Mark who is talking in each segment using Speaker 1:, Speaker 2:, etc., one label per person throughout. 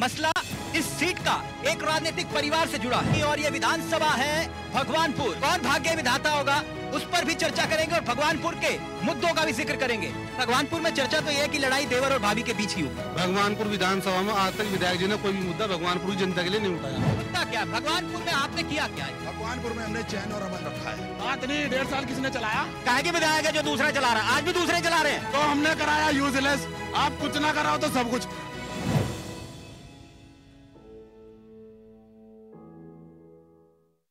Speaker 1: मसला इस सीट का एक राजनीतिक परिवार से जुड़ा है और ये विधानसभा है भगवानपुर कौन भाग्य विधाता होगा उस पर भी चर्चा करेंगे और भगवानपुर के मुद्दों का भी जिक्र करेंगे भगवानपुर में चर्चा तो यह कि लड़ाई देवर और भाभी के बीच ही होगी भगवानपुर विधानसभा में आज तक विधायक
Speaker 2: जी ने कोई भी मुद्दा भगवानपुर की जनता के लिए नहीं उठाया
Speaker 3: मुद्दा क्या भगवानपुर में आपने किया क्या है भगवानपुर में हमने चैन और अमन रखा है बात नहीं डेढ़ साल किसने चलाया कहे के विधायक है जो दूसरा चला रहा है आज भी दूसरे चला रहे हैं तो हमने कराया यूजलेस आप कुछ ना कराओ तो सब कुछ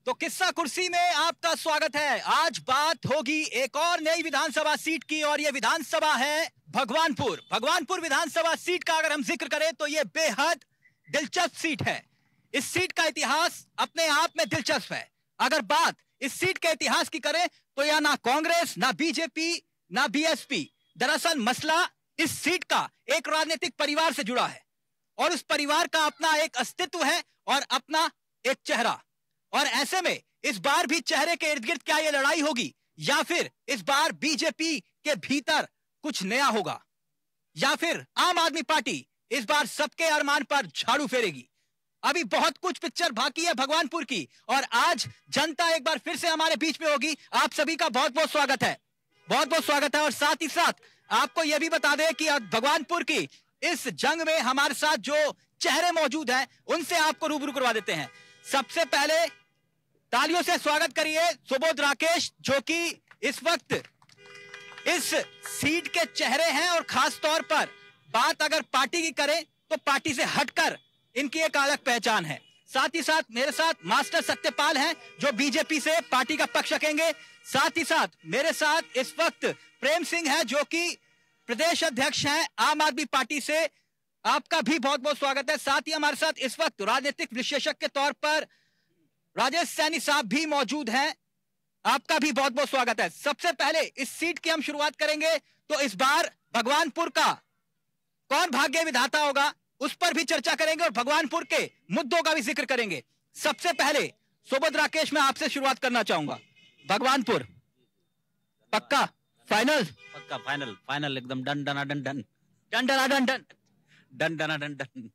Speaker 1: तो किस्सा कुर्सी में आपका स्वागत है आज बात होगी एक और नई विधानसभा सीट की और ये विधानसभा है भगवानपुर भगवानपुर विधानसभा सीट का अगर हम जिक्र करें तो ये बेहद दिलचस्प सीट है इस सीट का इतिहास अपने आप में दिलचस्प है अगर बात इस सीट के इतिहास की करें तो यह ना कांग्रेस ना बीजेपी ना बीएसपी दरअसल मसला इस सीट का एक राजनीतिक परिवार से जुड़ा है और उस परिवार का अपना एक अस्तित्व है और अपना एक चेहरा और ऐसे में इस बार भी चेहरे के इर्द गिर्द क्या ये लड़ाई होगी या फिर इस बार बीजेपी के भीतर कुछ नया होगा या फिर आम आदमी पार्टी इस बार सबके अरमान पर झाड़ू फेरेगी अभी बहुत कुछ पिक्चर बाकी है भगवानपुर की और आज जनता एक बार फिर से हमारे बीच में होगी आप सभी का बहुत बहुत स्वागत है बहुत बहुत स्वागत है और साथ ही साथ आपको यह भी बता दें कि भगवानपुर की इस जंग में हमारे साथ जो चेहरे मौजूद हैं उनसे आपको रूबरू करवा देते हैं सबसे पहले तालियों से स्वागत करिए सुबोध राकेश जो कि इस वक्त इस सीट के चेहरे हैं और खास तौर पर बात अगर पार्टी की करें तो पार्टी से हटकर इनकी एक अलग पहचान है साथ ही साथ मेरे साथ मास्टर सत्यपाल हैं जो बीजेपी से पार्टी का पक्ष रखेंगे साथ ही साथ मेरे साथ इस वक्त प्रेम सिंह है जो कि प्रदेश अध्यक्ष हैं आम आदमी पार्टी से आपका भी बहुत बहुत स्वागत है साथ ही हमारे साथ इस वक्त राजनीतिक विश्लेषक के तौर पर राजेश सैनी साहब भी मौजूद हैं आपका भी बहुत बहुत स्वागत है सबसे पहले इस सीट की हम शुरुआत करेंगे तो इस बार भगवानपुर का कौन भाग्य विधाता होगा उस पर भी चर्चा करेंगे और भगवानपुर के मुद्दों का भी जिक्र करेंगे सबसे पहले सुबोध राकेश मैं आपसे शुरुआत करना चाहूंगा भगवानपुर पक्का फाइनल पक्का फाइनल फाइनल एकदम डन डना डन डन डन डना डन डन डन डना डन डन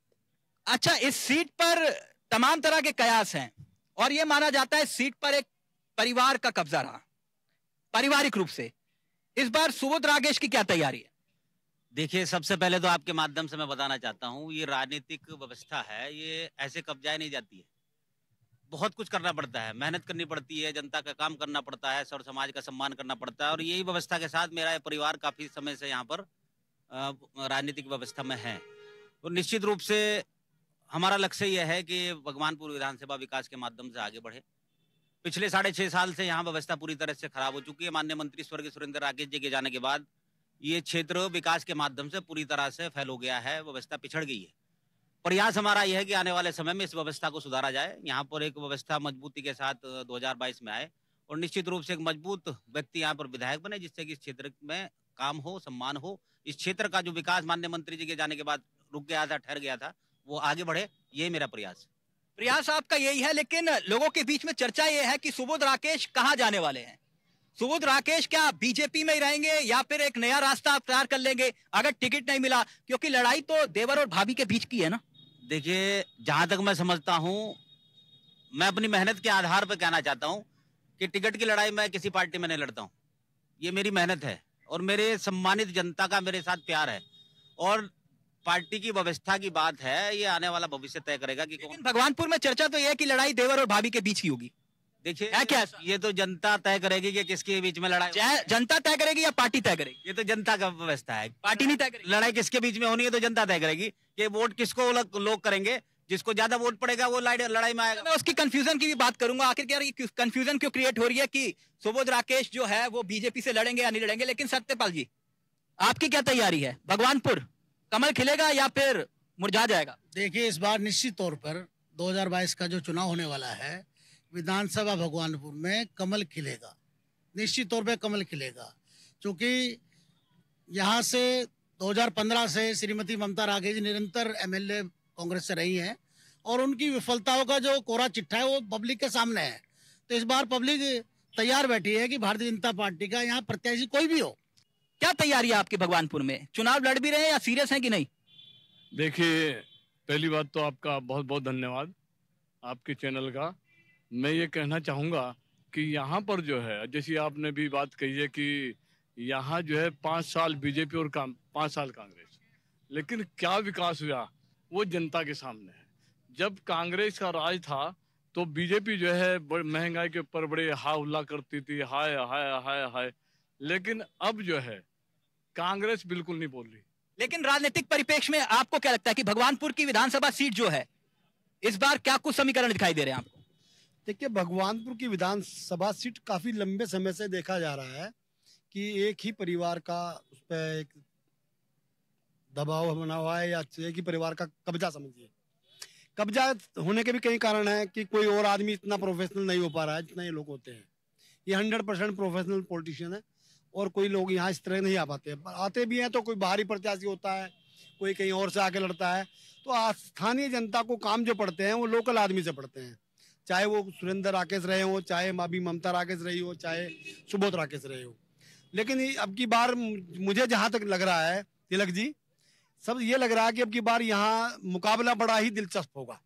Speaker 1: अच्छा इस सीट पर तमाम तरह के कयास हैं और यह माना जाता है सीट पर एक परिवार का कब्जा रहा पारिवारिक रूप से इस बार सुबोध रागेश की क्या तैयारी है देखिए सबसे पहले तो आपके माध्यम से मैं बताना चाहता हूँ ये राजनीतिक व्यवस्था है ये ऐसे कब्जाए नहीं जाती है बहुत कुछ करना पड़ता है मेहनत करनी पड़ती है जनता का काम करना पड़ता है और समाज का सम्मान करना पड़ता है और यही व्यवस्था के साथ मेरा परिवार काफी समय से यहाँ पर राजनीतिक व्यवस्था में है और निश्चित रूप से हमारा लक्ष्य यह है कि भगवानपुर विधानसभा विकास के माध्यम से आगे बढ़े पिछले साढ़े छह साल से यहाँ व्यवस्था पूरी तरह से खराब हो चुकी है माननीय मंत्री स्वर्गीय सुरेंद्र राकेश जी के जाने के बाद ये क्षेत्र विकास के माध्यम से पूरी तरह से फैल हो गया है व्यवस्था पिछड़ गई है प्रयास हमारा यह है कि आने वाले समय में इस व्यवस्था को सुधारा जाए यहाँ पर एक व्यवस्था मजबूती के साथ 2022 में आए और निश्चित रूप से एक मजबूत व्यक्ति यहाँ पर विधायक बने जिससे कि इस क्षेत्र में काम हो सम्मान हो इस क्षेत्र का जो विकास मान्य मंत्री जी के जाने के बाद रुक गया था ठहर गया था वो आगे बढ़े ये मेरा प्रयास प्रयास आपका यही है लेकिन लोगों के बीच में चर्चा ये है कि सुबोध राकेश कहाँ जाने वाले हैं सुबोध राकेश क्या बीजेपी में ही रहेंगे या फिर एक नया रास्ता तैयार कर लेंगे अगर टिकट नहीं मिला क्योंकि लड़ाई तो देवर और भाभी के बीच की है ना देखिए जहां तक मैं समझता हूं मैं अपनी मेहनत के आधार पर कहना चाहता हूं कि टिकट की लड़ाई मैं किसी पार्टी में नहीं लड़ता हूं ये मेरी मेहनत है और मेरे सम्मानित जनता का मेरे साथ प्यार है और पार्टी की व्यवस्था की बात है ये आने वाला भविष्य तय करेगा कि भगवानपुर में चर्चा तो यह है कि लड़ाई देवर और भाभी के बीच की होगी देखिए क्या क्या ये तो जनता तय करेगी कि किसके बीच में लड़ाई जनता तय करेगी या पार्टी तय करेगी ये तो जनता का व्यवस्था है पार्टी नहीं तय करेगी लड़ाई किसके बीच में होनी है तो जनता तय करेगी कि वोट किसको लोग करेंगे जिसको ज्यादा वोट पड़ेगा वो लड़ाई में आएगा मैं उसकी कंफ्यूजन की भी बात करूंगा आखिर क्या कंफ्यूजन क्यों क्रिएट हो रही है कि सुबोध राकेश जो है वो बीजेपी से लड़ेंगे या नहीं लड़ेंगे लेकिन सत्यपाल जी आपकी क्या तैयारी है भगवानपुर कमल खिलेगा या फिर मुरझा जाएगा देखिए इस बार निश्चित तौर पर 2022 का जो चुनाव होने वाला है विधानसभा भगवानपुर में कमल खिलेगा निश्चित तौर पर कमल खिलेगा क्योंकि यहाँ से 2015 से श्रीमती ममता राघे जी निरंतर एमएलए कांग्रेस से रही हैं और उनकी विफलताओं का जो कोरा चिट्ठा है वो पब्लिक के सामने है तो इस बार पब्लिक तैयार बैठी है कि भारतीय जनता पार्टी का यहाँ प्रत्याशी कोई भी हो क्या तैयारी है आपकी भगवानपुर में चुनाव लड़ भी रहे हैं या सीरियस हैं कि नहीं
Speaker 4: देखिए पहली बात तो आपका बहुत बहुत धन्यवाद आपके चैनल का मैं ये कहना चाहूँगा कि यहाँ पर जो है जैसे आपने भी बात कही है कि यहाँ जो है पाँच साल बीजेपी और काम पाँच साल कांग्रेस लेकिन क्या विकास हुआ वो जनता के सामने है जब कांग्रेस का राज था तो बीजेपी जो है महंगाई के ऊपर बड़े हा हल्ला करती थी हाय हाय हाय हाय लेकिन अब जो है कांग्रेस बिल्कुल नहीं बोल रही
Speaker 1: लेकिन राजनीतिक परिपेक्ष में आपको क्या लगता है कि भगवानपुर की विधानसभा सीट जो है इस बार क्या कुछ समीकरण दिखाई दे रहे हैं आपको देखिए भगवानपुर की
Speaker 2: विधानसभा सीट काफी लंबे समय से देखा जा रहा है कि एक ही परिवार का उस पर एक दबाव बना हुआ है या एक ही परिवार का कब्जा समझिए कब्जा होने के भी कई कारण है कि कोई और आदमी इतना प्रोफेशनल नहीं हो पा रहा है जितना ये लोग होते हैं ये हंड्रेड परसेंट प्रोफेशनल पॉलिटिशियन है और कोई लोग यहाँ इस तरह नहीं आ पाते आते भी हैं तो कोई बाहरी प्रत्याशी होता है कोई कहीं और से आके लड़ता है तो स्थानीय जनता को काम जो पड़ते हैं वो लोकल आदमी से पड़ते हैं चाहे वो सुरेंद्र राकेश रहे हो चाहे माबी ममता राकेश रही हो चाहे सुबोध राकेश रहे हो लेकिन अब की बार मुझे जहाँ तक लग रहा है तिलक जी सब ये लग रहा है कि अब की बार यहाँ मुकाबला बड़ा ही दिलचस्प होगा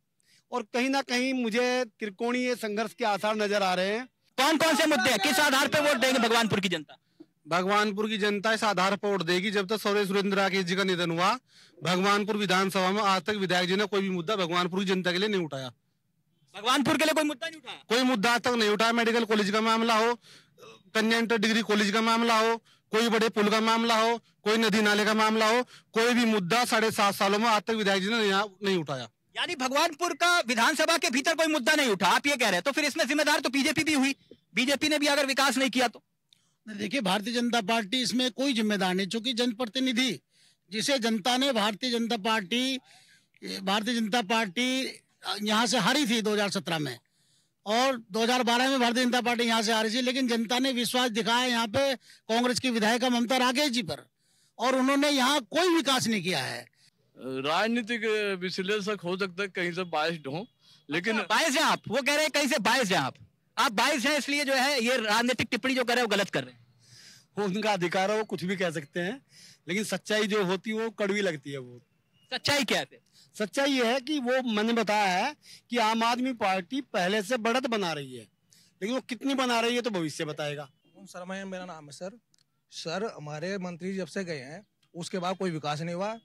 Speaker 2: और कहीं ना कहीं मुझे त्रिकोणीय संघर्ष के आसार नजर आ रहे हैं कौन कौन से मुद्दे किस आधार पर वोट देंगे भगवानपुर की जनता भगवानपुर की जनता इस आधार पर वोट देगी जब तक सौरे सुरेंद्र राकेश जी का निधन हुआ भगवानपुर विधानसभा में आज तक विधायक जी ने कोई भी मुद्दा भगवानपुर की जनता के लिए नहीं उठाया भगवानपुर के लिए कोई मुद्दा नहीं उठाया कोई मुद्दा आज तक नहीं उठाया मेडिकल कॉलेज का मामला हो कन्या इंटर डिग्री कॉलेज का मामला हो कोई बड़े पुल का मामला हो
Speaker 1: कोई नदी नाले का मामला हो कोई भी मुद्दा साढ़े सात सालों में आज तक विधायक जी ने नहीं उठाया यानी भगवानपुर का विधानसभा के भीतर कोई मुद्दा नहीं उठा आप ये कह रहे हैं तो फिर इसमें जिम्मेदार तो बीजेपी भी हुई बीजेपी ने भी अगर विकास नहीं किया तो देखिए भारतीय जनता पार्टी इसमें कोई जिम्मेदार नहीं चूंकि जनप्रतिनिधि जिसे जनता ने भारतीय जनता पार्टी भारतीय जनता पार्टी यहाँ से हारी थी 2017 में और 2012 में भारतीय जनता पार्टी यहाँ से हारी थी लेकिन जनता ने विश्वास दिखाया यहाँ पे कांग्रेस की विधायिका ममता राकेश जी पर और उन्होंने यहाँ कोई विकास नहीं किया है
Speaker 4: राजनीतिक विश्लेषक हो सकता है कहीं से बायस्ड हो लेकिन अच्छा, बायस है आप वो कह रहे हैं कहीं से बायस है आप आप बाइस हैं इसलिए
Speaker 1: जो है ये राजनीतिक टिप्पणी जो कर रहे हैं वो गलत कर रहे हैं
Speaker 2: वो उनका अधिकार है वो कुछ भी कह सकते हैं लेकिन सच्चाई जो होती है वो कड़वी लगती है वो सच्चाई क्या है सच्चाई ये है कि वो मैंने बताया है कि आम आदमी पार्टी पहले से बढ़त बना रही है लेकिन वो कितनी बना रही है तो भविष्य बताएगा
Speaker 3: शर्मा मेरा नाम है सर सर हमारे मंत्री जब से गए हैं उसके बाद कोई विकास नहीं हुआ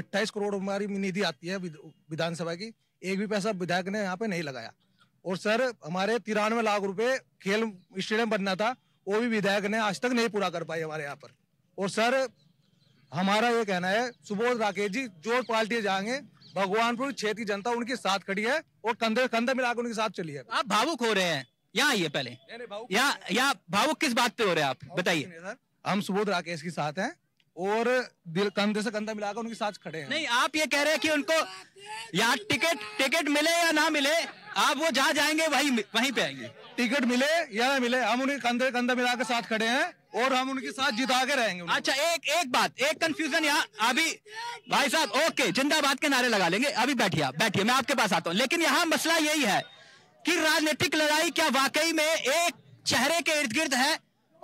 Speaker 3: अट्ठाईस करोड़ हमारी निधि आती है विधानसभा की एक भी पैसा विधायक ने यहाँ पे नहीं लगाया और सर हमारे तिरानवे लाख रुपए खेल स्टेडियम बनना था वो भी विधायक ने आज तक नहीं पूरा कर पाई हमारे यहाँ पर और सर हमारा ये कहना है सुबोध राकेश जी जो पार्टी जाएंगे भगवानपुर क्षेत्र की जनता उनके साथ खड़ी है और कंधे कंधे मिलाकर उनके साथ चली है आप भावुक हो रहे हैं
Speaker 1: यहाँ आइए पहले यहाँ यहाँ भावुक किस बात पे हो रहे हैं आप बताइए हम सुबोध राकेश के साथ हैं और दिल कंधे से कंधा
Speaker 3: मिलाकर उनके साथ खड़े
Speaker 4: हैं
Speaker 1: नहीं आप ये कह रहे हैं कि उनको यहाँ टिकट टिकट मिले या ना मिले आप वो जहाँ जाएंगे वही वहीं पे आएंगे टिकट मिले या ना मिले हम उनके कंधे कंधा मिला के साथ खड़े हैं और हम उनके साथ जिता के रहेंगे अच्छा एक एक बात एक कंफ्यूजन यहाँ अभी भाई साहब ओके जिंदाबाद के नारे लगा लेंगे अभी बैठिए आप बैठिए मैं आपके पास आता हूँ लेकिन यहाँ मसला यही है कि राजनीतिक लड़ाई क्या वाकई में एक चेहरे के इर्द गिर्द है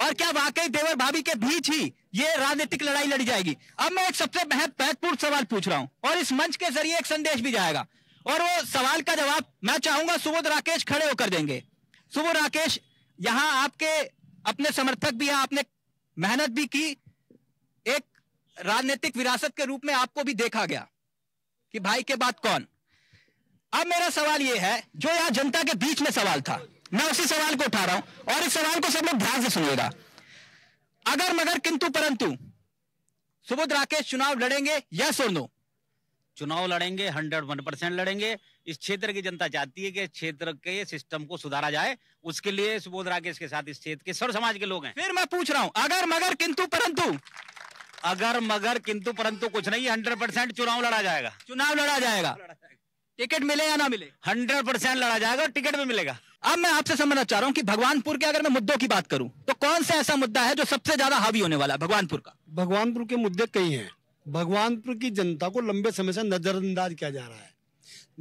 Speaker 1: और क्या वाकई देवर भाभी के बीच ही ये राजनीतिक लड़ाई लड़ी जाएगी अब मैं एक सबसे महत्वपूर्ण सवाल पूछ रहा हूँ और इस मंच के जरिए एक संदेश भी जाएगा और वो सवाल का जवाब मैं चाहूंगा सुबोध राकेश खड़े होकर देंगे सुबोध राकेश यहाँ आपके अपने समर्थक भी हैं आपने मेहनत भी की एक राजनीतिक विरासत के रूप में आपको भी देखा गया कि भाई के बाद कौन अब मेरा सवाल यह है जो यहाँ जनता के बीच में सवाल था मैं उसी सवाल को उठा रहा हूं और इस सवाल को सब लोग ध्यान से सुनिएगा अगर मगर किंतु परंतु सुबोध राकेश चुनाव लड़ेंगे या सुन दो चुनाव लड़ेंगे हंड्रेड वन परसेंट लड़ेंगे इस क्षेत्र की जनता चाहती है कि क्षेत्र के सिस्टम को सुधारा जाए उसके लिए सुबोध राकेश के साथ इस क्षेत्र के सर्व समाज के लोग हैं फिर मैं पूछ रहा हूँ अगर मगर किंतु परंतु अगर मगर किंतु परंतु कुछ नहीं हंड्रेड परसेंट चुनाव लड़ा जाएगा चुनाव लड़ा जाएगा टिकट मिले या ना मिले हंड्रेड परसेंट लड़ा जाएगा और टिकट भी मिलेगा अब मैं आपसे समझना चाह रहा हूँ कि भगवानपुर के अगर मैं मुद्दों की बात करूँ तो कौन सा ऐसा मुद्दा है जो सबसे ज्यादा हावी होने वाला है भगवानपुर का भगवानपुर के
Speaker 2: मुद्दे कई हैं भगवानपुर की जनता को लंबे समय से नज़रअंदाज किया जा रहा है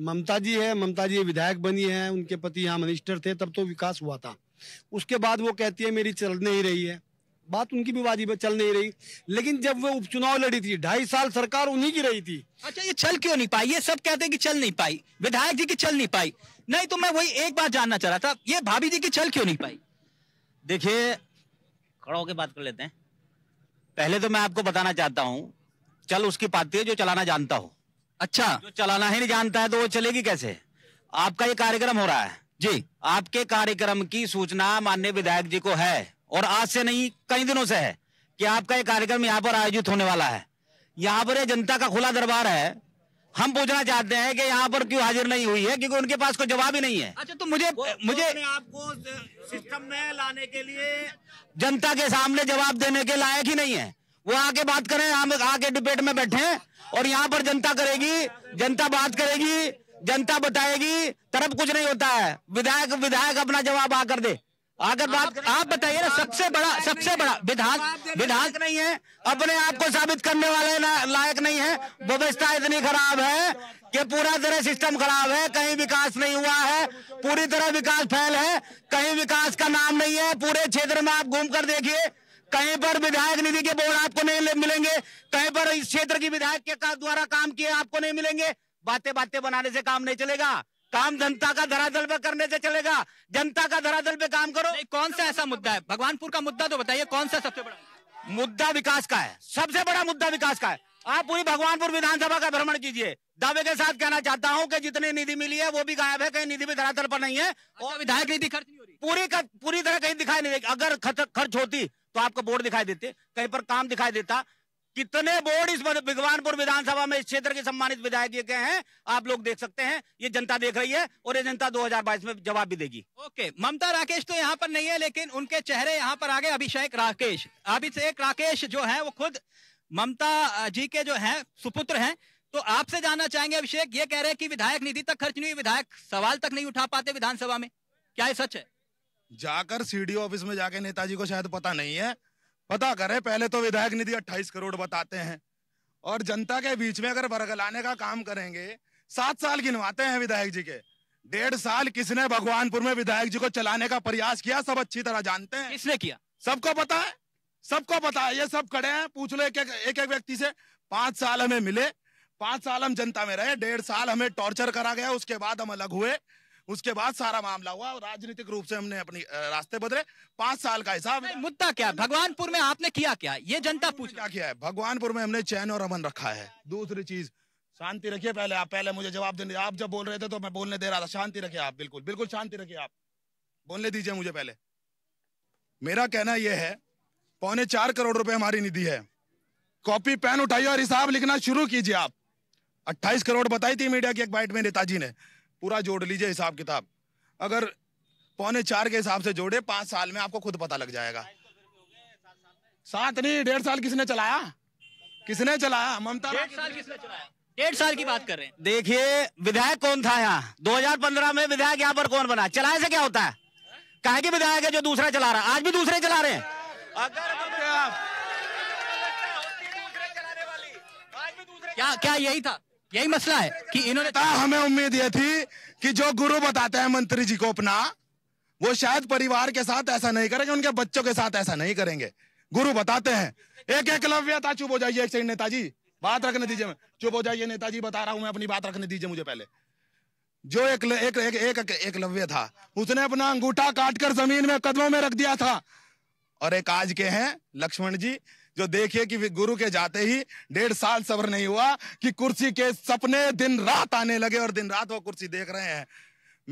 Speaker 2: ममता जी है ममता जी विधायक बनी है उनके पति यहाँ मिनिस्टर थे तब तो विकास हुआ था उसके बाद वो कहती है मेरी चल नहीं रही है बात उनकी भी वाजिब चल नहीं रही लेकिन जब वो
Speaker 1: उपचुनाव लड़ी थी ढाई साल सरकार उन्हीं की रही थी अच्छा ये चल क्यों नहीं पाई ये सब कहते हैं कि चल नहीं पाई विधायक जी की चल नहीं पाई नहीं तो मैं वही एक बात जानना चाह रहा था ये भाभी जी की चल क्यों नहीं पाई देखिए खड़ा होकर बात कर लेते हैं पहले तो मैं आपको बताना चाहता हूँ चल उसकी पाती है जो चलाना जानता हो अच्छा जो चलाना ही नहीं जानता है तो वो चलेगी कैसे आपका ये कार्यक्रम हो रहा है जी आपके कार्यक्रम की सूचना माननीय विधायक जी को है और आज से नहीं कई दिनों से है कि आपका ये कार्यक्रम यहाँ पर आयोजित होने वाला है यहाँ पर जनता का खुला दरबार है हम पूछना चाहते हैं कि यहाँ पर क्यों हाजिर नहीं हुई है क्योंकि उनके पास कोई जवाब ही नहीं है अच्छा तो मुझे वो, मुझे वो आपको सिस्टम में
Speaker 3: लाने के लिए
Speaker 1: जनता के सामने जवाब देने के लायक ही नहीं है वो आके बात करें हम आके डिबेट में बैठे और यहाँ पर जनता करेगी जनता बात करेगी जनता बताएगी तरफ कुछ नहीं होता है विधायक विधायक अपना जवाब आकर दे आकर बात आप बताइए ना सबसे बड़ा सबसे बड़ा विधायक विधायक नहीं है अपने आप को साबित करने वाले लायक नहीं है व्यवस्था इतनी खराब है कि पूरा तरह सिस्टम खराब है कहीं विकास नहीं हुआ है पूरी तरह विकास फैल है कहीं विकास का नाम नहीं है पूरे क्षेत्र में आप घूम कर देखिए कहीं पर विधायक निधि के बोर्ड आपको नहीं मिलेंगे कहीं पर इस क्षेत्र की विधायक के का द्वारा काम किए आपको नहीं मिलेंगे बातें बातें बनाने से काम नहीं चलेगा काम जनता का धरातल पे करने से चलेगा जनता का धरातल पे काम करो कौन सा ऐसा मुद्दा है भगवानपुर का मुद्दा तो बताइए कौन सा सबसे बड़ा मुद्दा विकास का है सबसे बड़ा मुद्दा विकास का है आप पूरी भगवानपुर विधानसभा का भ्रमण कीजिए दावे के साथ कहना चाहता हूँ कि जितनी निधि मिली है वो भी गायब है कहीं निधि भी धरातल पर नहीं है और अच्छा, विधायक निधि खर्च नहीं पूरी पूरी तरह कहीं दिखाई नहीं देगी अगर खर्च होती तो आपको बोर्ड दिखाई देते कहीं पर काम दिखाई देता कितने बोर्ड इस भगवानपुर विधानसभा में इस क्षेत्र के सम्मानित विधायक दिए गए हैं आप लोग देख सकते हैं ये जनता देख रही है और ये जनता 2022 में जवाब भी देगी ओके ममता राकेश तो यहाँ पर नहीं है लेकिन उनके चेहरे यहाँ पर आ गए अभिषेक राकेश अभिषेक राकेश जो है वो खुद ममता जी के जो है सुपुत्र हैं तो आपसे जानना चाहेंगे अभिषेक ये कह रहे हैं कि विधायक निधि तक खर्च नहीं हुई विधायक सवाल तक नहीं उठा पाते विधानसभा में क्या ये सच है
Speaker 3: जाकर सीडीओ ऑफिस में जाके नेताजी को शायद पता नहीं है पता करे पहले तो विधायक निधि अट्ठाईस करोड़ बताते हैं और जनता के बीच में अगर बरगलाने का काम करेंगे सात साल गिनवाते हैं विधायक जी के डेढ़ साल किसने भगवानपुर में विधायक जी को चलाने का प्रयास किया सब अच्छी तरह जानते हैं किसने किया सबको पता है सबको पता है ये सब खड़े हैं पूछ लो एक एक, एक, एक व्यक्ति से पांच साल हमें मिले पांच साल हम जनता में रहे डेढ़ साल हमें टॉर्चर करा गया उसके बाद हम अलग हुए उसके बाद सारा मामला हुआ और राजनीतिक रूप से हमने अपनी रास्ते बदले पांच साल का हिसाब मुद्दा क्या भगवानपुर में आपने किया क्या ये जनता पूछ क्या किया है भगवानपुर में हमने चैन और अमन रखा है दूसरी चीज शांति रखिए पहले आप पहले मुझे जवाब देने आप जब बोल रहे थे तो मैं बोलने दे रहा था शांति रखिए आप बिल्कुल बिल्कुल शांति रखिए आप बोलने दीजिए मुझे पहले मेरा कहना यह है पौने चार करोड़ रुपए हमारी निधि है कॉपी पेन उठाइए और हिसाब लिखना शुरू कीजिए आप अट्ठाईस करोड़ बताई थी मीडिया की एक बाइट में नेताजी ने पूरा जोड़ लीजिए हिसाब किताब अगर पौने चार के हिसाब से जोड़े पांच साल में आपको खुद पता लग जाएगा सात नहीं डेढ़ साल किसने चलाया किसने चलाया ममता डेढ़
Speaker 1: साल किसने चलाया डेढ़ साल की बात कर रहे हैं
Speaker 3: देखिए विधायक कौन
Speaker 1: था यहाँ 2015 में विधायक यहाँ पर कौन बना चलाए से क्या होता है कहे की विधायक है जो दूसरा चला रहा आज भी दूसरे चला रहे हैं अगर क्या क्या यही था
Speaker 3: यही मसला है कि इन्होंने हमें उम्मीद ये थी कि जो गुरु बताते हैं मंत्री जी को अपना वो शायद परिवार के साथ ऐसा नहीं करेंगे उनके बच्चों के साथ ऐसा नहीं करेंगे गुरु बताते हैं एक एक लव्य था चुप हो जाइए एक सेकंड नेताजी बात रखने दीजिए मैं चुप हो जाइए नेताजी बता रहा हूं मैं अपनी बात रखने दीजिए मुझे पहले जो एक एक एक एक, एक लव्य था उसने अपना अंगूठा काटकर जमीन में कदमों में रख दिया था और एक आज के हैं लक्ष्मण जी जो देखिए कि गुरु के जाते ही डेढ़ साल सब्र नहीं हुआ कि कुर्सी के सपने दिन रात आने लगे और दिन रात वो कुर्सी देख रहे हैं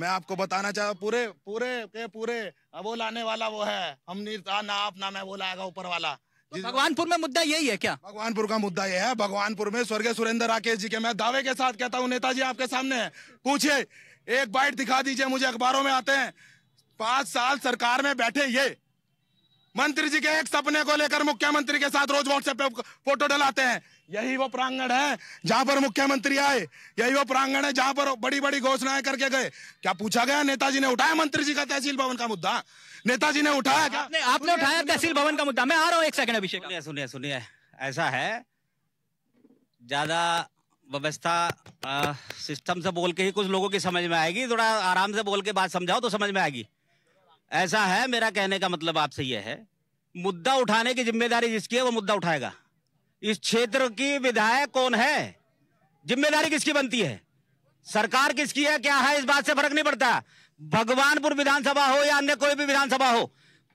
Speaker 3: मैं आपको बताना चाहता पूरे पूरे के पूरे वो लाने वाला वो है हमने ना आप ना मैं वो लाएगा ऊपर वाला तो भगवानपुर में मुद्दा यही है क्या भगवानपुर का मुद्दा यह है भगवानपुर में स्वर्गीय सुरेंद्र राकेश जी के मैं दावे के साथ कहता हूँ नेताजी आपके सामने पूछे एक बाइट दिखा दीजिए मुझे अखबारों में आते हैं पांच साल सरकार में बैठे ये मंत्री जी के एक सपने को लेकर मुख्यमंत्री के साथ रोज व्हाट्सएप पे फोटो डलाते हैं यही वो प्रांगण है जहां पर मुख्यमंत्री आए यही वो प्रांगण है जहां पर बड़ी बड़ी घोषणाएं करके गए क्या पूछा गया नेताजी ने उठाया मंत्री जी का तहसील भवन का मुद्दा नेताजी ने उठाया क्या आपने, आपने उठाया तहसील
Speaker 1: भवन का मुद्दा मैं आ रहा हूँ एक सेकंड अभिषेक सुनिए सुनिए ऐसा है ज्यादा व्यवस्था सिस्टम से बोल के ही कुछ लोगों की समझ में आएगी थोड़ा आराम से बोल के बात समझाओ तो समझ में आएगी ऐसा है मेरा कहने का मतलब आपसे यह है मुद्दा उठाने की जिम्मेदारी जिसकी है वो मुद्दा उठाएगा इस क्षेत्र की विधायक कौन है जिम्मेदारी किसकी बनती है सरकार किसकी है क्या है इस बात से फर्क नहीं पड़ता भगवानपुर विधानसभा हो या अन्य कोई भी विधानसभा हो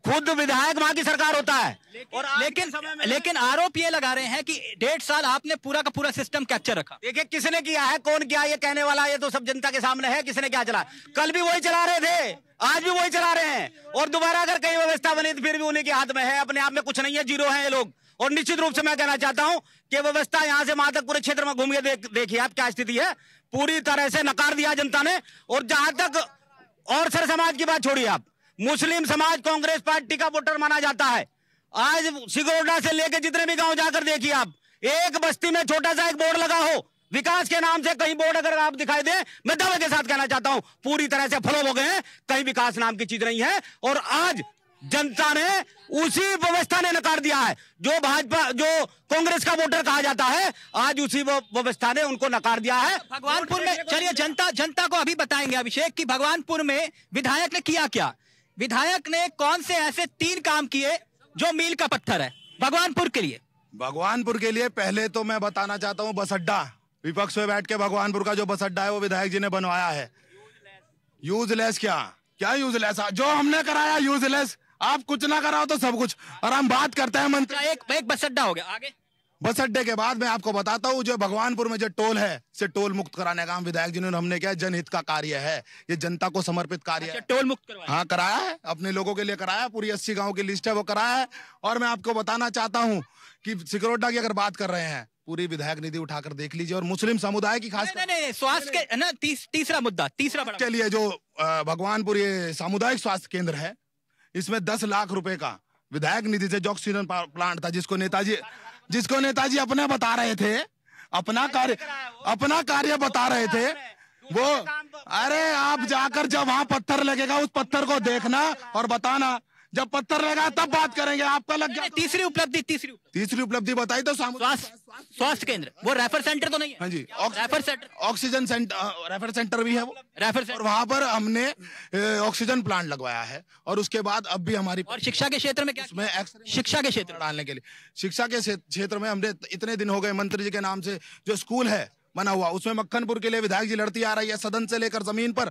Speaker 1: खुद विधायक वहां की सरकार होता है लेकिन और लेकिन लेकिन आरोप ये लगा रहे हैं कि डेढ़ साल आपने पूरा का पूरा सिस्टम कैप्चर रखा देखिए किसने किया है कौन क्या ये कहने वाला ये तो सब जनता के सामने है किसने क्या चला कल भी वही चला रहे थे आज भी वही चला रहे हैं और दोबारा अगर कहीं व्यवस्था बनी तो फिर भी उन्हीं के हाथ में है अपने आप में कुछ नहीं है जीरो है ये लोग और निश्चित रूप से मैं कहना चाहता हूं कि व्यवस्था यहां से वहां तक पूरे क्षेत्र में घूमिए देखिए आप क्या स्थिति है पूरी तरह से नकार दिया जनता ने और जहां तक और सर समाज की बात छोड़िए आप मुस्लिम समाज कांग्रेस पार्टी का वोटर माना जाता है आज सिगोडा से लेकर जितने भी गांव जाकर देखिए आप एक बस्ती में छोटा सा एक बोर्ड लगा हो विकास के नाम से कहीं बोर्ड अगर आप दिखाई दे मैं दवा के साथ कहना चाहता हूं पूरी तरह से फलो हो गए हैं कहीं विकास नाम की चीज नहीं है और आज जनता ने उसी व्यवस्था ने नकार दिया है जो भाजपा जो कांग्रेस का वोटर कहा जाता है आज उसी व्यवस्था ने उनको नकार दिया है भगवानपुर में चलिए जनता जनता को अभी बताएंगे अभिषेक कि भगवानपुर में विधायक ने किया क्या विधायक ने कौन से ऐसे तीन काम किए जो मील का पत्थर है भगवानपुर के लिए
Speaker 3: भगवानपुर के लिए पहले तो मैं बताना चाहता हूँ बस अड्डा विपक्ष में बैठ के भगवानपुर का जो बस अड्डा है वो विधायक जी ने बनवाया है यूजलेस क्या क्या यूजलेस जो हमने कराया यूजलेस आप कुछ ना कराओ तो सब कुछ और हम बात करते हैं मंत्री अच्छा, एक, एक बस अड्डा हो गया आगे बस अड्डे के बाद मैं आपको बताता हूँ जो भगवानपुर में जो टोल है से टोल मुक्त कराने का विधायक जिन्होंने हमने क्या जनहित का कार्य है ये जनता को समर्पित कार्य अच्छा, है टोल मुक्त हाँ कराया है अपने लोगों के लिए कराया पूरी अस्सी गाँव की लिस्ट है वो कराया है और मैं आपको बताना चाहता हूँ की सिकरोडा की अगर बात कर रहे हैं पूरी विधायक निधि उठाकर देख लीजिए और मुस्लिम समुदाय की खास स्वास्थ्य के ना तीस, तीसरा मुद्दा तीसरा के लिए जो भगवानपुर ये सामुदायिक स्वास्थ्य केंद्र है इसमें दस लाख रुपए का विधायक निधि से जो ऑक्सीजन प्लांट था जिसको नेताजी जिसको नेताजी अपने बता रहे थे अपना कार्य अपना कार्य बता रहे थे वो तो- अरे आप जाकर जब वहां पत्थर लगेगा उस पत्थर को देखना और बताना जब पत्थर लगा तब बात करेंगे आपका लग गया तो- तीसरी उपलब्धि तीसरी तीसरी उपलब्धि बताई तो स्वास्थ्य केंद्र वो रेफर सेंटर तो नहीं है हाँ जी refer centre oxygen centre refer centre भी है वो रेफर सेंटर वहाँ पर हमने ऑक्सीजन प्लांट लगवाया है और उसके बाद अब भी हमारी और शिक्षा के क्षेत्र में क्या उसमें शिक्षा के क्षेत्र डालने के लिए शिक्षा के क्षेत्र में हमने इतने दिन हो गए मंत्री जी के नाम से जो स्कूल है बना हुआ उसमें मक्खनपुर के लिए विधायक जी लड़ती आ रही है सदन से लेकर जमीन पर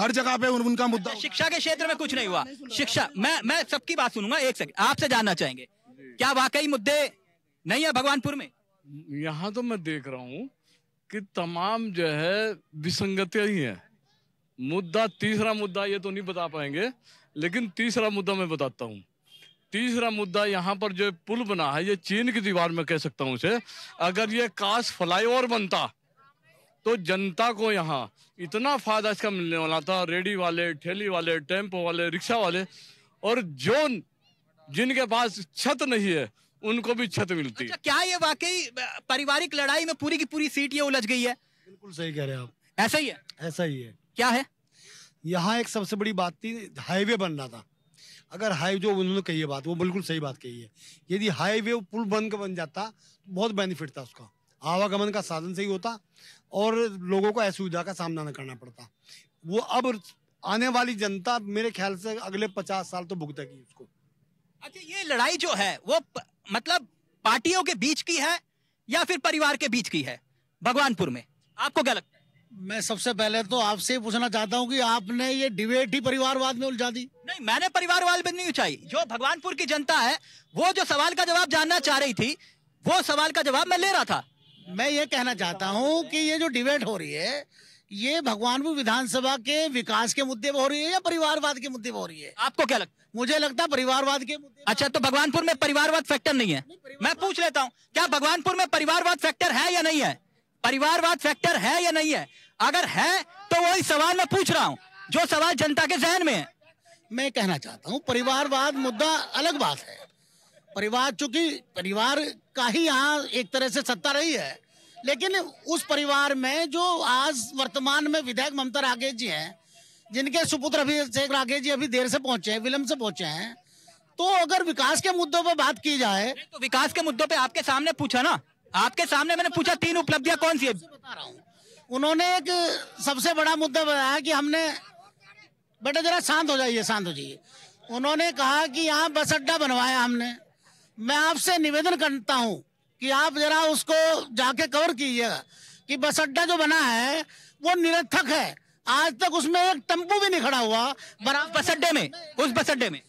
Speaker 3: हर जगह पे उन, उनका मुद्दा शिक्षा के क्षेत्र में कुछ नहीं हुआ शिक्षा मैं
Speaker 1: मैं
Speaker 4: सबकी बात सुनूंगा एक सेकंड आपसे जानना चाहेंगे क्या वाकई मुद्दे नहीं है भगवानपुर में यहाँ तो मैं देख रहा हूँ कि तमाम जो है विसंगतियां ही है मुद्दा तीसरा मुद्दा ये तो नहीं बता पाएंगे लेकिन तीसरा मुद्दा मैं बताता हूँ तीसरा मुद्दा यहाँ पर जो पुल बना है ये चीन की दीवार में कह सकता हूँ उसे अगर ये काश फ्लाईओवर बनता तो जनता को यहाँ इतना फायदा इसका मिलने वाला था रेडी वाले ठेली वाले टेम्पो वाले रिक्शा वाले और जो जिनके पास छत नहीं है उनको भी छत मिलती है अच्छा,
Speaker 1: क्या ये वाकई पारिवारिक लड़ाई में पूरी की पूरी सीट ये उलझ गई है
Speaker 4: बिल्कुल सही कह रहे हैं
Speaker 1: आप ऐसा ही है
Speaker 2: ऐसा ही है क्या है यहाँ एक सबसे बड़ी बात थी हाईवे बन रहा था अगर हाईवे जो उन्होंने कही है बात वो बिल्कुल सही बात कही है यदि हाईवे पुल बन के बन जाता तो बहुत बेनिफिट था उसका आवागमन का साधन सही होता और लोगों को असुविधा का सामना न करना पड़ता वो अब आने वाली जनता मेरे ख्याल से अगले पचास साल तो भुगतेगी
Speaker 1: उसको अच्छा ये लड़ाई जो है वो प, मतलब पार्टियों के बीच की है या फिर परिवार के बीच की है भगवानपुर में आपको क्या लगता है मैं सबसे पहले तो आपसे पूछना चाहता हूँ कि आपने ये डिबेट ही परिवारवाद में उलझा दी नहीं मैंने परिवारवाद में नहीं उठाई जो भगवानपुर की जनता है वो जो सवाल का जवाब जानना चाह रही थी वो सवाल का जवाब मैं ले रहा था मैं ये कहना चाहता हूँ कि ये जो डिबेट हो रही है ये भगवानपुर विधानसभा के विकास के मुद्दे पर हो रही है या परिवारवाद के मुद्दे पर हो रही है आपको क्या लगता है मुझे लगता है परिवारवाद के मुद्दे अच्छा तो भगवानपुर में परिवारवाद फैक्टर नहीं है नहीं, मैं पूछ लेता हूँ क्या भगवानपुर में परिवारवाद फैक्टर है या नहीं है परिवारवाद फैक्टर है या नहीं है अगर है तो वही सवाल मैं पूछ रहा हूँ जो सवाल जनता के जहन में है मैं कहना चाहता हूँ परिवारवाद मुद्दा अलग बात है परिवार चूंकि परिवार का ही यहाँ एक तरह से सत्ता रही है लेकिन उस परिवार में जो आज वर्तमान में विधायक ममता राकेश जी हैं जिनके सुपुत्र अभिषेक राकेश जी अभी देर से पहुंचे हैं विलम्ब से पहुंचे हैं तो अगर विकास के मुद्दों पर बात की जाए तो विकास के मुद्दों पे आपके सामने पूछा ना आपके सामने मैंने पूछा तीन उपलब्धियां कौन सी है बता रहा हूँ उन्होंने एक सबसे बड़ा मुद्दा बताया कि हमने बेटा जरा शांत हो जाइए शांत हो जाइए उन्होंने कहा कि यहाँ बस अड्डा बनवाया हमने मैं आपसे निवेदन करता हूं कि आप जरा उसको जाके कवर कीजिएगा कि बस अड्डा जो बना है वो निरर्थक है आज तक उसमें एक टेम्पू भी नहीं खड़ा हुआ बस अड्डे में उस बस अड्डे में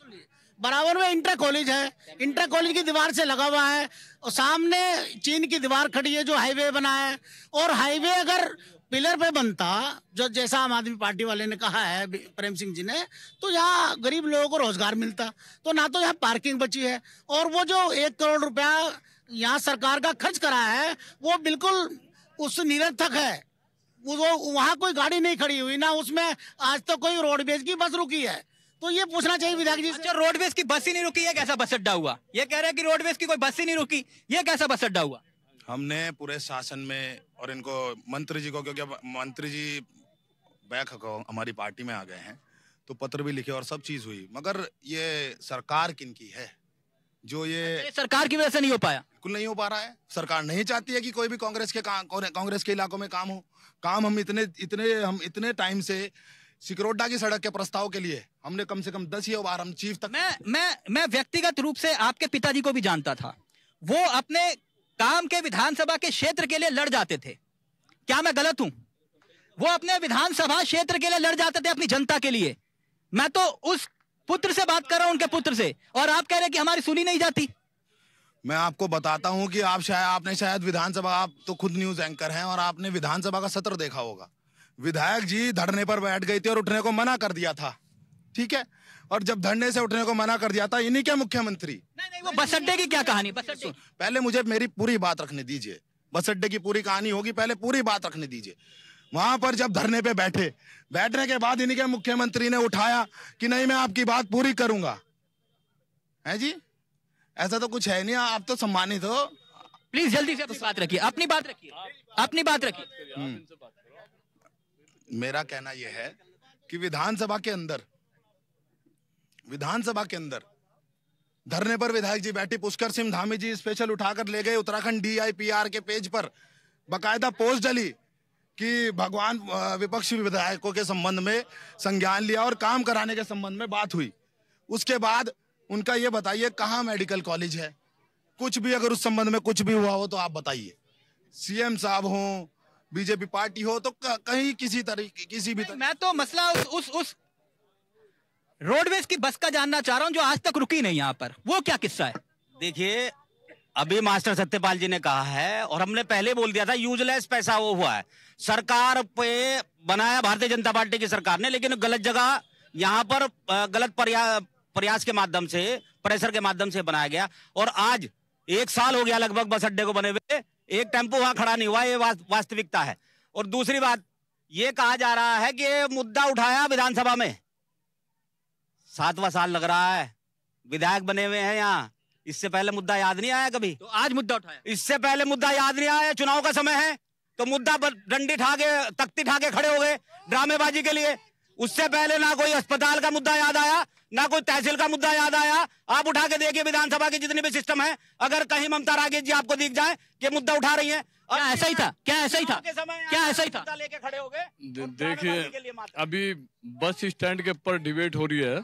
Speaker 1: बराबर में इंटर कॉलेज है इंटर कॉलेज की दीवार से लगा हुआ है और सामने चीन की दीवार खड़ी है जो हाईवे बना है और हाईवे अगर पिलर पे बनता जो जैसा आम आदमी पार्टी वाले ने कहा है प्रेम सिंह जी ने तो यहाँ गरीब लोगों को रोजगार मिलता तो ना तो यहाँ पार्किंग बची है और वो जो एक करोड़ रुपया यहाँ सरकार का खर्च करा है वो बिल्कुल उससे निरर्थक है वो वहाँ कोई गाड़ी नहीं खड़ी हुई ना उसमें आज तक तो कोई रोडवेज की बस रुकी है तो ये पूछना चाहिए विधायक जी अच्छा रोडवेज
Speaker 3: की बस ही नहीं रुकी ये कैसा बस अड्डा हुआ ये कह रहे हैं कि रोडवेज की कोई बस ही नहीं रुकी ये कैसा बस अड्डा हुआ हमने पूरे शासन में और इनको मंत्री जी को क्योंकि मंत्री जी बैक हमारी पार्टी में आ गए हैं तो पत्र भी लिखे और सब चीज हुई मगर ये सरकार किन की है जो अच्छा, ये, सरकार की वजह से नहीं हो पाया बिल्कुल नहीं हो पा रहा है सरकार नहीं चाहती है कि कोई भी कांग्रेस के कांग्रेस के इलाकों में काम हो काम हम इतने इतने हम इतने टाइम से सिकरोडा की सड़क के प्रस्ताव के लिए हमने कम से कम दस ही बार हम चीफ तक मैं मैं मैं व्यक्तिगत रूप से आपके पिताजी को भी जानता था वो अपने काम के
Speaker 1: विधानसभा के क्षेत्र के लिए लड़ जाते थे क्या मैं गलत हूं वो अपने विधानसभा क्षेत्र के लिए लड़ जाते थे अपनी जनता के लिए मैं तो उस पुत्र से बात कर रहा हूं उनके पुत्र
Speaker 3: से और आप कह रहे कि हमारी सुनी नहीं जाती मैं आपको बताता हूं कि आप शायद आपने शायद विधानसभा आप तो खुद न्यूज एंकर हैं और आपने विधानसभा का सत्र देखा होगा विधायक जी धरने पर बैठ गई थी और उठने को मना कर दिया था ठीक है और जब धरने से उठने को मना कर दिया था इन्हीं के मुख्यमंत्री बस अड्डे की क्या कहानी बस अड्डे पहले मुझे मेरी पूरी बात रखने दीजिए बस अड्डे की पूरी कहानी होगी पहले पूरी बात रखने दीजिए वहां पर जब धरने पे बैठे बैठने के बाद इन्हीं के मुख्यमंत्री ने उठाया कि नहीं मैं आपकी बात पूरी करूंगा है जी ऐसा तो कुछ है नहीं आप तो सम्मानित हो प्लीज जल्दी से अपनी बात रखिए अपनी बात रखिए अपनी बात रखिए हम्म। मेरा कहना यह है कि विधानसभा के अंदर विधानसभा के अंदर धरने पर विधायक जी बैठे पुष्कर सिंह धामी जी स्पेशल उठाकर ले गए उत्तराखंड डीआईपीआर के पेज पर बकायदा पोस्ट डली कि भगवान विपक्षी विधायकों के संबंध में संज्ञान लिया और काम कराने के संबंध में बात हुई उसके बाद उनका ये बताइए कहाँ मेडिकल कॉलेज है कुछ भी अगर उस संबंध में कुछ भी हुआ हो तो आप बताइए सीएम साहब हों बीजेपी पार्टी हो तो कहीं किसी तरीके किसी भी तरीके। मैं तो मसला उस उस, उस रोडवेज की बस का जानना चाह रहा हूं जो आज
Speaker 1: तक रुकी नहीं यहां पर वो क्या किस्सा है देखिए अभी मास्टर सत्यपाल जी ने कहा है और हमने पहले बोल दिया था यूजलेस पैसा वो हुआ है सरकार पे बनाया भारतीय जनता पार्टी की सरकार ने लेकिन गलत जगह यहाँ पर गलत प्रयास के माध्यम से प्रेशर के माध्यम से बनाया गया और आज एक साल हो गया लगभग बस अड्डे को बने हुए एक टेम्पो वहां खड़ा नहीं हुआ ये वास्तविकता है और दूसरी बात ये कहा जा रहा है कि मुद्दा उठाया विधानसभा में सातवा साल लग रहा है विधायक बने हुए हैं यहाँ इससे पहले मुद्दा याद नहीं आया कभी तो आज मुद्दा उठाया इससे पहले मुद्दा याद नहीं आया चुनाव का समय है तो मुद्दा डंडी ठाके तख्ती ठाके खड़े हो गए ड्रामेबाजी के लिए उससे पहले ना कोई अस्पताल का मुद्दा याद आया ना कोई तहसील का मुद्दा याद आया आप उठा के देखिए विधानसभा के जितने भी सिस्टम है अगर कहीं ममता रागे जी आपको दिख जाए कि मुद्दा उठा रही है क्या ऐसा
Speaker 4: ही था क्या ऐसा ही था
Speaker 1: क्या ऐसा ही
Speaker 4: था लेके खड़े हो गए देखिए अभी बस स्टैंड के ऊपर डिबेट हो रही है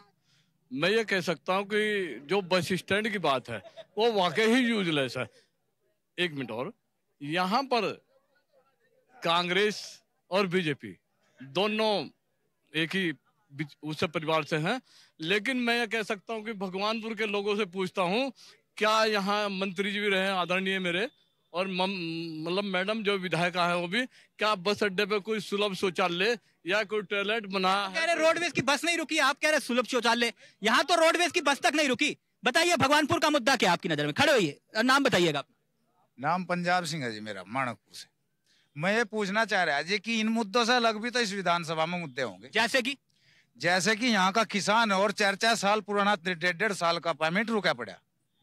Speaker 4: मैं ये कह सकता हूँ कि जो बस स्टैंड की बात है वो वाकई ही यूजलेस है एक मिनट और यहाँ पर कांग्रेस और बीजेपी दोनों एक ही उस परिवार से हैं लेकिन मैं ये कह सकता हूँ कि भगवानपुर के लोगों से पूछता हूँ क्या यहाँ मंत्री जी भी रहे आदरणीय मेरे और मतलब मैडम जो विधायक है वो भी क्या बस अड्डे पे कोई सुलभ शौचालय या कोई टॉयलेट बना कह रहे रोडवेज की बस नहीं रुकी आप कह रहे सुलभ शौचालय यहाँ तो रोडवेज की बस तक
Speaker 1: नहीं रुकी बताइए भगवानपुर का मुद्दा क्या आपकी नजर में खड़े हुई नाम बताइएगा नाम पंजाब
Speaker 3: सिंह है जी मेरा माणकपुर से मैं ये पूछना चाह रहा जी कि इन मुद्दों से अलग भी तो इस विधानसभा में मुद्दे होंगे जैसे कि जैसे कि यहाँ का किसान और चार चार साल पुराना डेढ़ डेढ़ साल का पेमेंट रुका पड़ा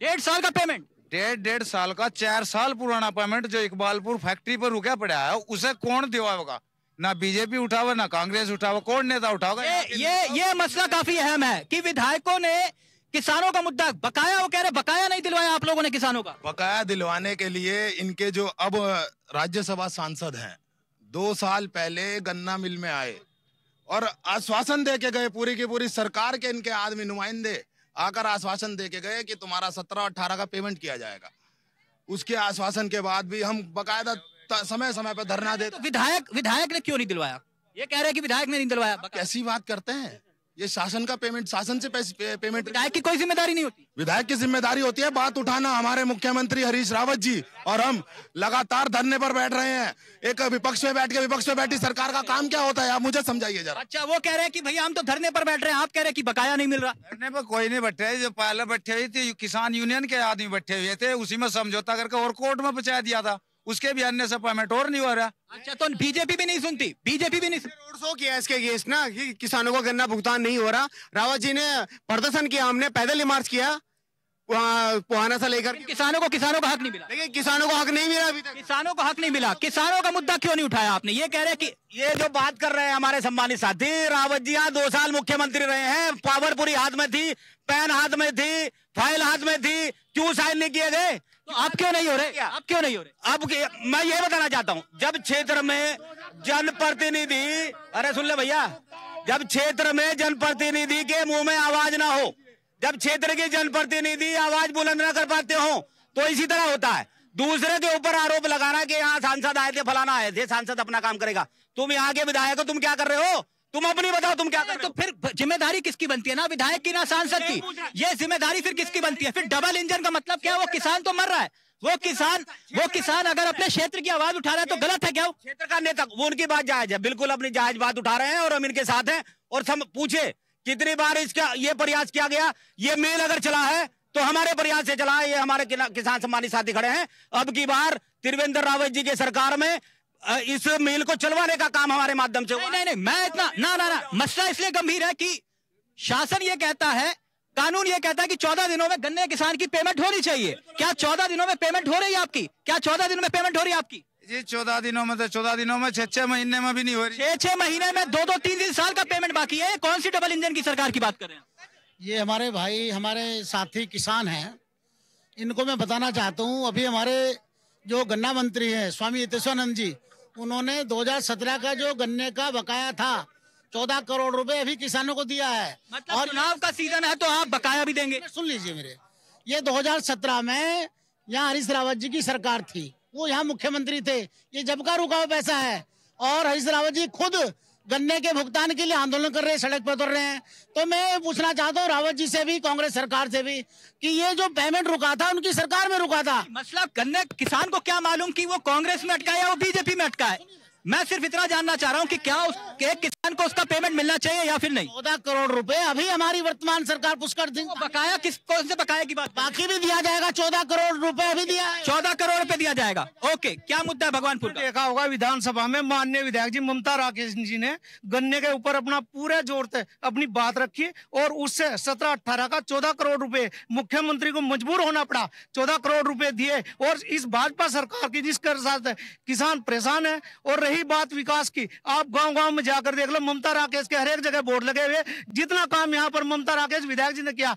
Speaker 3: डेढ़ साल का पेमेंट डेढ़ डेढ़ साल का चार साल पुराना पेमेंट जो इकबालपुर फैक्ट्री पर रुका पड़ा है उसे कौन दिवाएगा ना बीजेपी उठावा ना कांग्रेस उठावा कौन नेता उठावा ये ये,
Speaker 1: ये मसला काफी अहम है कि विधायकों ने किसानों
Speaker 3: का मुद्दा बकाया वो कह रहे बकाया नहीं
Speaker 1: दिलवाया आप लोगों ने किसानों का
Speaker 3: बकाया दिलवाने के लिए इनके जो अब राज्यसभा सांसद हैं दो साल पहले गन्ना मिल में आए और आश्वासन दे के गए पूरी की पूरी सरकार के इनके आदमी नुमाइंदे आकर आश्वासन दे के गए कि तुम्हारा सत्रह अठारह का पेमेंट किया जाएगा उसके आश्वासन के बाद भी हम बकायदा समय समय पर धरना देते तो विधायक विधायक ने क्यों नहीं दिलवाया ये कह रहे हैं कि विधायक ने नहीं दिलवाया कैसी बात करते हैं ये शासन का पेमेंट शासन से पे, पेमेंट विधायक की कोई जिम्मेदारी नहीं होती विधायक की जिम्मेदारी होती है बात उठाना हमारे मुख्यमंत्री हरीश रावत जी और हम लगातार धरने पर बैठ रहे हैं एक विपक्ष में बैठ के विपक्ष में बैठी सरकार का काम क्या होता है आप मुझे समझाइए जरा अच्छा वो कह रहे हैं कि भैया हम तो धरने पर बैठ रहे हैं आप कह रहे हैं कि बकाया नहीं मिल रहा धरने पर कोई नहीं बैठे जो
Speaker 1: पहले बैठे हुए थे किसान यूनियन के आदमी बैठे हुए थे उसी में समझौता करके और कोर्ट में पहुंचा दिया था उसके भी अन्य अपॉइंटमेंट और नहीं हो रहा अच्छा तो बीजेपी भी नहीं सुनती बीजेपी भी नहीं रोड शो किया इसके अगेंस्ट ना कि किसानों को गन्ना भुगतान नहीं हो रहा रावत जी ने प्रदर्शन किया हमने पैदल ही मार्च किया पुहाना सा लेकर किसानों को किसानों का हक नहीं मिला लेकिन किसानों को हक नहीं मिला अभी तक किसानों को हक नहीं मिला किसानों का मुद्दा क्यों नहीं उठाया आपने ये कह रहे कि ये जो बात कर रहे हैं हमारे सम्मानित साथी रावत जी यहाँ दो साल मुख्यमंत्री रहे हैं पावर पूरी हाथ में थी पेन हाथ में थी फाइल हाथ में थी क्यों साइन नहीं किए गए आप क्यों नहीं हो रहे आप क्यों नहीं हो रहे आप मैं ये बताना चाहता हूँ जब क्षेत्र में जनप्रतिनिधि अरे सुन ले भैया जब क्षेत्र में जनप्रतिनिधि के मुंह में आवाज ना हो जब क्षेत्र के जनप्रतिनिधि आवाज बुलंद ना कर पाते हो तो इसी तरह होता है दूसरे के ऊपर आरोप लगाना कि यहाँ सांसद आए थे फलाना आए थे सांसद अपना काम करेगा तुम यहाँ के विधायक हो तुम क्या कर रहे हो तुम अपनी बताओ तुम क्या कर तो फिर जिम्मेदारी किसकी बनती है ना विधायक की ना सांसद की ये जिम्मेदारी फिर किसकी बनती है फिर डबल इंजन का मतलब क्या है वो किसान तो मर रहा है वो किसान वो किसान अगर अपने क्षेत्र की आवाज उठा रहा है तो गलत है क्या क्षेत्र का नेता वो उनकी बात जायज है बिल्कुल अपनी जायज बात उठा रहे हैं और हम इनके साथ हैं और हम पूछे कितनी बार इसका ये प्रयास किया गया ये मेल अगर चला है तो हमारे प्रयास से चला है ये हमारे किसान सम्मानी साथी खड़े हैं अब की बार त्रिवेंद्र रावत जी के सरकार में इस मेल को चलवाने का काम हमारे माध्यम से नहीं नहीं, नहीं मैं इतना ना ना ना मसला इसलिए गंभीर है कि शासन ये कहता है कानून ये कहता है कि चौदह दिनों में गन्ने किसान की पेमेंट होनी चाहिए क्या चौदह दिनों में पेमेंट हो रही है आपकी क्या चौदह दिनों में पेमेंट हो रही है आपकी जी चौदह दिनों में तो चौदह दिनों में छह छह महीने में भी नहीं हो रही छह छह महीने में दो दो तीन तीन साल का पेमेंट बाकी है कौन सी डबल इंजन की सरकार की बात कर रहे हैं ये हमारे भाई हमारे साथी किसान हैं इनको मैं बताना चाहता हूँ अभी हमारे जो गन्ना मंत्री हैं स्वामी यतेश्वरानंद जी उन्होंने 2017 का जो गन्ने का बकाया था चौदह करोड़ रुपए अभी किसानों को दिया है मतलब और चुनाव का सीजन है तो आप बकाया भी देंगे सुन लीजिए मेरे ये 2017 में यहाँ हरीश रावत जी की सरकार थी वो यहाँ मुख्यमंत्री थे ये जब का रुका हुआ पैसा है और हरीश रावत जी खुद गन्ने के भुगतान के लिए आंदोलन कर रहे हैं सड़क पर उतर रहे हैं तो मैं पूछना चाहता हूँ रावत जी से भी कांग्रेस सरकार से भी कि ये जो पेमेंट रुका था उनकी सरकार में रुका था मसला गन्ने किसान को क्या मालूम कि वो कांग्रेस में अटका या वो बीजेपी में अटका है मैं सिर्फ इतना जानना चाह रहा हूँ कि क्या उसके किसान को उसका पेमेंट मिलना चाहिए या फिर नहीं चौदह करोड़ रुपए अभी हमारी वर्तमान सरकार पुष्कर सिंह तो बकाया किस कौन से बकाया की बात बाकी भी दिया जाएगा चौदह करोड़ रुपए अभी दिया चौदह करोड़ रुपए दिया जाएगा ओके क्या मुद्दा है भगवानपुर देखा होगा विधानसभा में माननीय विधायक जी ममता राकेश जी ने गन्ने के ऊपर अपना पूरे जोर से अपनी बात रखी और उससे सत्रह अठारह का चौदह करोड़ रूपए मुख्यमंत्री को मजबूर होना पड़ा चौदह करोड़ रूपए दिए और इस भाजपा सरकार की जिसके साथ किसान परेशान है और रही बात विकास की आप गांव गांव में जाकर देख लो ममता राकेश के हर एक जगह बोर्ड लगे हुए जितना काम यहाँ पर ममता राकेश विधायक जी ने किया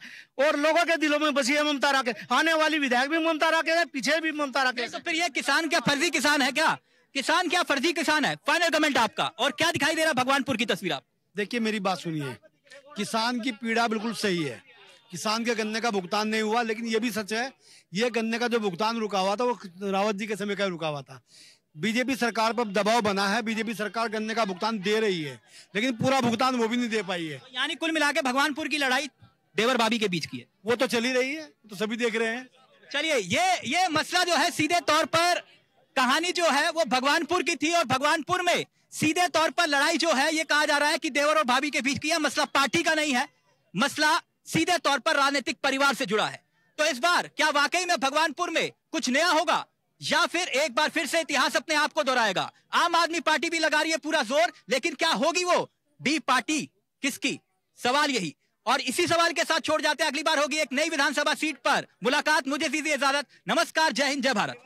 Speaker 1: और लोगों के दिलों में बसी है ममता राकेश आने वाली विधायक भी ममता राकेश है पीछे भी ममता राकेश तो फिर ये किसान क्या फर्जी किसान है क्या किसान क्या फर्जी किसान है फाइनल कमेंट आपका और क्या दिखाई दे रहा भगवानपुर की तस्वीर आप देखिए मेरी बात सुनिए किसान की पीड़ा बिल्कुल सही है किसान के गन्ने
Speaker 2: का भुगतान नहीं हुआ लेकिन ये भी सच है ये गन्ने का जो भुगतान रुका हुआ था वो रावत जी के समय का रुका हुआ था बीजेपी सरकार पर दबाव बना है बीजेपी सरकार गन्ने का भुगतान दे रही है लेकिन
Speaker 1: पूरा भुगतान वो भी नहीं दे पाई है यानी कुल मिला के भगवानपुर की लड़ाई देवर बाबी के बीच की है वो तो चली रही है तो सभी देख रहे हैं चलिए ये ये मसला जो है सीधे तौर पर कहानी जो है वो भगवानपुर की थी और भगवानपुर में सीधे तौर पर लड़ाई जो है ये कहा जा रहा है कि देवर और भाभी के बीच की है मसला पार्टी का नहीं है मसला सीधे तौर पर राजनीतिक परिवार से जुड़ा है तो इस बार क्या वाकई में भगवानपुर में कुछ नया होगा या फिर एक बार फिर से इतिहास अपने आप को दोहराएगा आम आदमी पार्टी भी लगा रही है पूरा जोर लेकिन क्या होगी वो डी पार्टी किसकी सवाल यही और इसी सवाल के साथ छोड़ जाते हैं अगली बार होगी एक नई विधानसभा सीट पर मुलाकात मुझे दीजिए इजाजत नमस्कार जय हिंद जय भारत